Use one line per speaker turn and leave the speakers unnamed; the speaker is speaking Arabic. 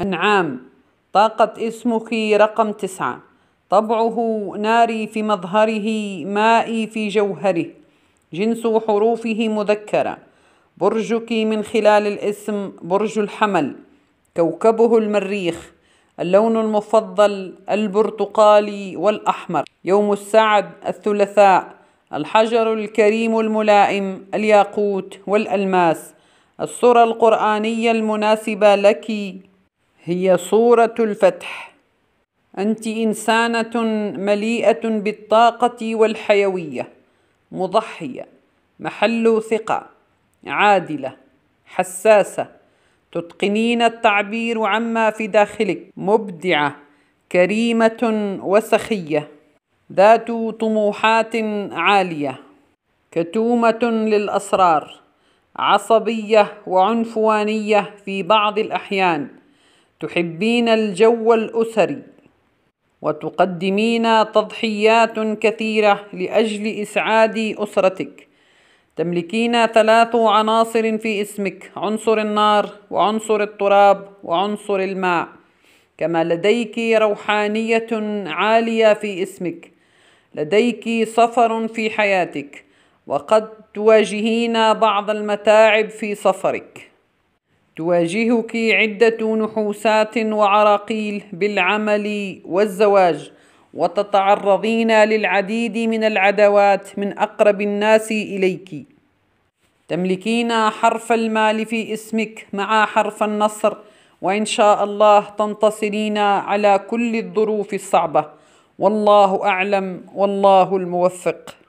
أنعام طاقة اسمك رقم تسعة طبعه ناري في مظهره مائي في جوهره جنس حروفه مذكرة برجك من خلال الاسم برج الحمل كوكبه المريخ اللون المفضل البرتقالي والأحمر يوم السعد الثلاثاء الحجر الكريم الملائم الياقوت والألماس الصورة القرآنية المناسبة لك هي صورة الفتح أنت إنسانة مليئة بالطاقة والحيوية مضحية محل ثقة عادلة حساسة تتقنين التعبير عما في داخلك مبدعة كريمة وسخية ذات طموحات عالية كتومة للأسرار عصبية وعنفوانية في بعض الأحيان تحبين الجو الأسري وتقدمين تضحيات كثيرة لأجل إسعاد أسرتك تملكين ثلاث عناصر في اسمك عنصر النار وعنصر التراب وعنصر الماء كما لديك روحانية عالية في اسمك لديك سفر في حياتك وقد تواجهين بعض المتاعب في سفرك تواجهك عدة نحوسات وعراقيل بالعمل والزواج وتتعرضين للعديد من العداوات من أقرب الناس إليك تملكين حرف المال في اسمك مع حرف النصر وإن شاء الله تنتصرين على كل الظروف الصعبة والله أعلم والله الموفق